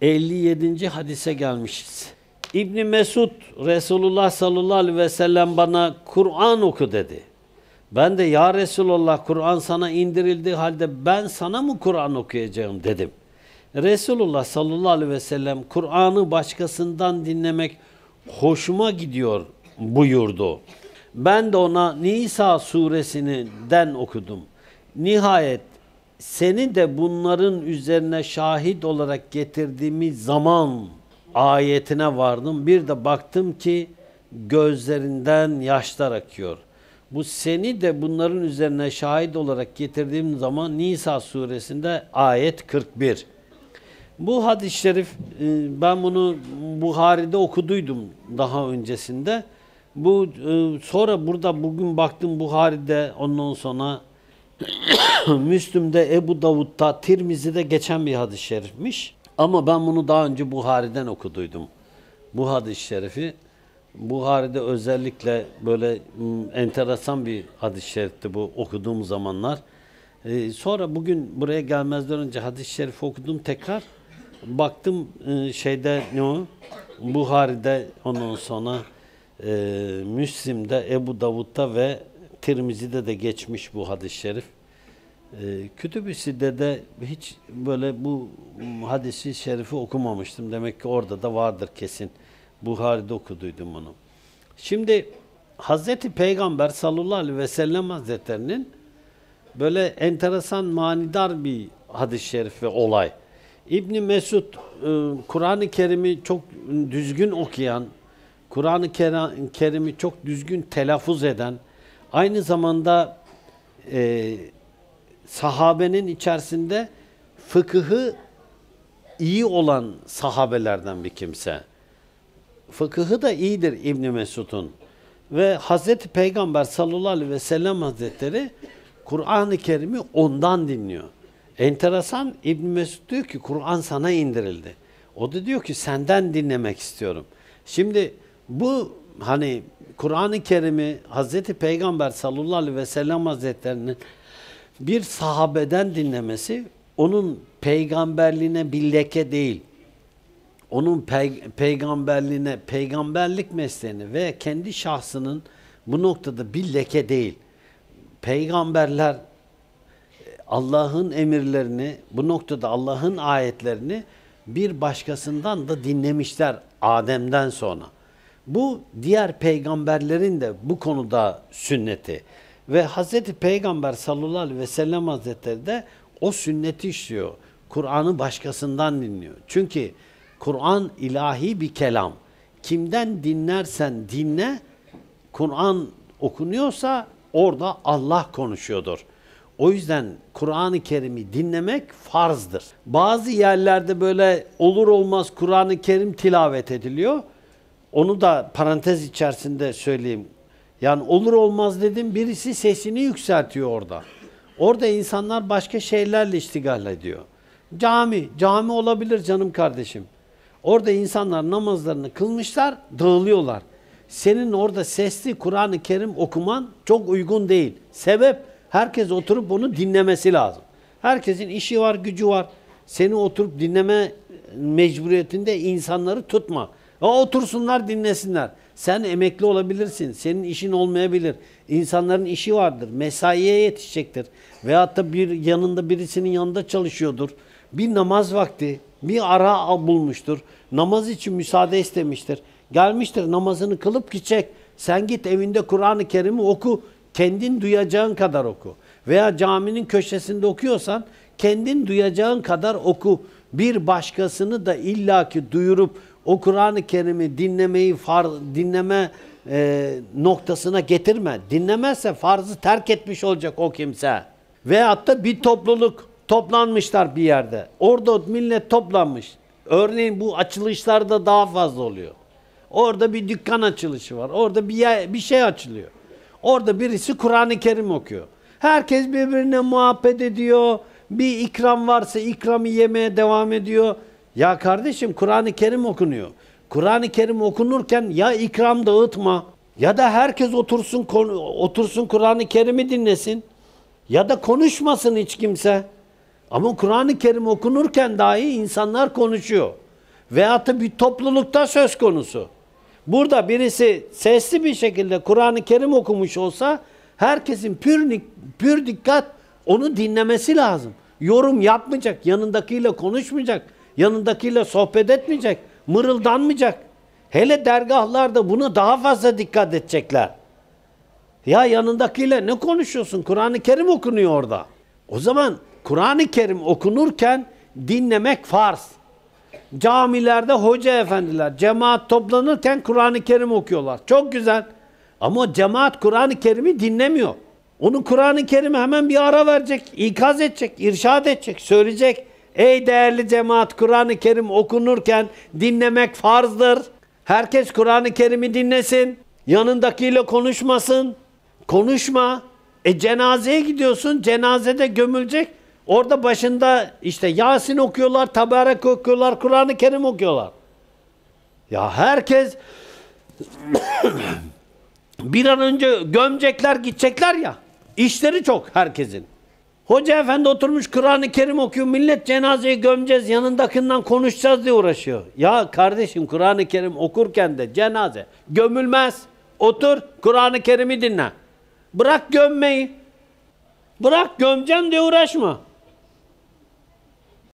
57. hadise gelmişiz. İbni Mesud Resulullah sallallahu aleyhi ve sellem bana Kur'an oku dedi. Ben de ya Resulullah Kur'an sana indirildiği halde ben sana mı Kur'an okuyacağım dedim. Resulullah sallallahu aleyhi ve sellem Kur'an'ı başkasından dinlemek hoşuma gidiyor buyurdu. Ben de ona Nisa suresinden okudum. Nihayet seni de bunların üzerine şahit olarak getirdiğimiz zaman ayetine vardım. Bir de baktım ki gözlerinden yaşlar akıyor. Bu seni de bunların üzerine şahit olarak getirdiğim zaman Nisa suresinde ayet 41. Bu hadis-i şerif e, ben bunu Buhari'de okuduydum daha öncesinde. Bu e, sonra burada bugün baktım Buhari'de ondan sonra Müslüm'de, Ebu Davud'da, Tirmizi'de geçen bir hadis-i şerifmiş. Ama ben bunu daha önce Buhari'den okuduydum. Bu hadis-i şerifi. Buhari'de özellikle böyle hmm, enteresan bir hadis-i şerifti bu okuduğum zamanlar. Ee, sonra bugün buraya gelmezden önce hadis-i şerifi okudum tekrar. Baktım e, şeyde ne o? Buhari'de ondan sonra e, Müslim'de, Ebu Davud'da ve Tirmizi'de de geçmiş bu hadis-i şerif. E, ee, Kütüb-i Sidde'de hiç böyle bu hadisi şerifi okumamıştım. Demek ki orada da vardır kesin. Buhari'de okuduydum bunu. Şimdi Hazreti Peygamber sallallahu aleyhi ve sellem hazretlerinin böyle enteresan manidar bir hadis-i şerif ve olay. İbni Mesud e, Kur'an-ı Kerim'i çok düzgün okuyan, Kur'an-ı Kerim'i çok düzgün telaffuz eden, aynı zamanda e, sahabenin içerisinde fıkıhı iyi olan sahabelerden bir kimse. Fıkıhı da iyidir İbn Mesud'un. Ve Hazreti Peygamber sallallahu aleyhi ve sellem Hazretleri Kur'an-ı Kerim'i ondan dinliyor. Enteresan İbn Mesud diyor ki Kur'an sana indirildi. O da diyor ki senden dinlemek istiyorum. Şimdi bu hani Kur'an-ı Kerim'i Hazreti Peygamber sallallahu aleyhi ve sellem Hazretlerinin bir sahabeden dinlemesi onun peygamberliğine bir leke değil. Onun pe peygamberliğine, peygamberlik mesleğini ve kendi şahsının bu noktada bir leke değil. Peygamberler e, Allah'ın emirlerini, bu noktada Allah'ın ayetlerini bir başkasından da dinlemişler Adem'den sonra. Bu diğer peygamberlerin de bu konuda sünneti. Ve Hazreti Peygamber sallallahu aleyhi ve sellem hazretleri de o sünneti işliyor. Kur'an'ı başkasından dinliyor. Çünkü Kur'an ilahi bir kelam. Kimden dinlersen dinle, Kur'an okunuyorsa orada Allah konuşuyordur. O yüzden Kur'an-ı Kerim'i dinlemek farzdır. Bazı yerlerde böyle olur olmaz Kur'an-ı Kerim tilavet ediliyor. Onu da parantez içerisinde söyleyeyim. Yani olur olmaz dedim birisi sesini yükseltiyor orada. Orada insanlar başka şeylerle iştigal ediyor. Cami, cami olabilir canım kardeşim. Orada insanlar namazlarını kılmışlar, dağılıyorlar. Senin orada sesli Kur'an-ı Kerim okuman çok uygun değil. Sebep herkes oturup onu dinlemesi lazım. Herkesin işi var, gücü var. Seni oturup dinleme mecburiyetinde insanları tutma. Ya otursunlar dinlesinler. Sen emekli olabilirsin. Senin işin olmayabilir. İnsanların işi vardır. Mesaiye yetişecektir. Veyahut da bir yanında birisinin yanında çalışıyordur. Bir namaz vakti, bir ara bulmuştur. Namaz için müsaade istemiştir. Gelmiştir namazını kılıp gidecek. Sen git evinde Kur'an-ı Kerim'i oku. Kendin duyacağın kadar oku. Veya caminin köşesinde okuyorsan kendin duyacağın kadar oku. Bir başkasını da illaki duyurup o Kur'an-ı Kerim'i dinlemeyi far, dinleme e, noktasına getirme. Dinlemezse farzı terk etmiş olacak o kimse. Veyahut da bir topluluk toplanmışlar bir yerde. Orada millet toplanmış. Örneğin bu açılışlarda daha fazla oluyor. Orada bir dükkan açılışı var. Orada bir yer, bir şey açılıyor. Orada birisi Kur'an-ı Kerim okuyor. Herkes birbirine muhabbet ediyor. Bir ikram varsa ikramı yemeye devam ediyor. Ya kardeşim Kur'an-ı Kerim okunuyor. Kur'an-ı Kerim okunurken ya ikram dağıtma ya da herkes otursun otursun Kur'an-ı Kerim'i dinlesin ya da konuşmasın hiç kimse. Ama Kur'an-ı Kerim okunurken dahi insanlar konuşuyor. Veyahut da bir toplulukta söz konusu. Burada birisi sesli bir şekilde Kur'an-ı Kerim okumuş olsa herkesin pür, pür dikkat onu dinlemesi lazım. Yorum yapmayacak, yanındakiyle konuşmayacak Yanındakiyle sohbet etmeyecek. Mırıldanmayacak. Hele dergahlarda bunu daha fazla dikkat edecekler. Ya yanındakiyle ne konuşuyorsun? Kur'an-ı Kerim okunuyor orada. O zaman Kur'an-ı Kerim okunurken dinlemek farz. Camilerde hoca efendiler cemaat toplanırken Kur'an-ı Kerim okuyorlar. Çok güzel. Ama cemaat Kur'an-ı Kerim'i dinlemiyor. Onu Kur'an-ı Kerim'e hemen bir ara verecek, ikaz edecek, irşad edecek, söyleyecek. Ey değerli cemaat Kur'an-ı Kerim okunurken dinlemek farzdır. Herkes Kur'an-ı Kerim'i dinlesin. Yanındakiyle konuşmasın. Konuşma. E cenazeye gidiyorsun. Cenazede gömülecek. Orada başında işte Yasin okuyorlar, Tabarak okuyorlar, Kur'an-ı Kerim okuyorlar. Ya herkes bir an önce gömecekler, gidecekler ya. İşleri çok herkesin. Hoca efendi oturmuş Kur'an-ı Kerim okuyor. Millet cenazeyi gömeceğiz, yanındakinden konuşacağız diye uğraşıyor. Ya kardeşim Kur'an-ı Kerim okurken de cenaze gömülmez. Otur Kur'an-ı Kerim'i dinle. Bırak gömmeyi. Bırak gömeceğim diye uğraşma.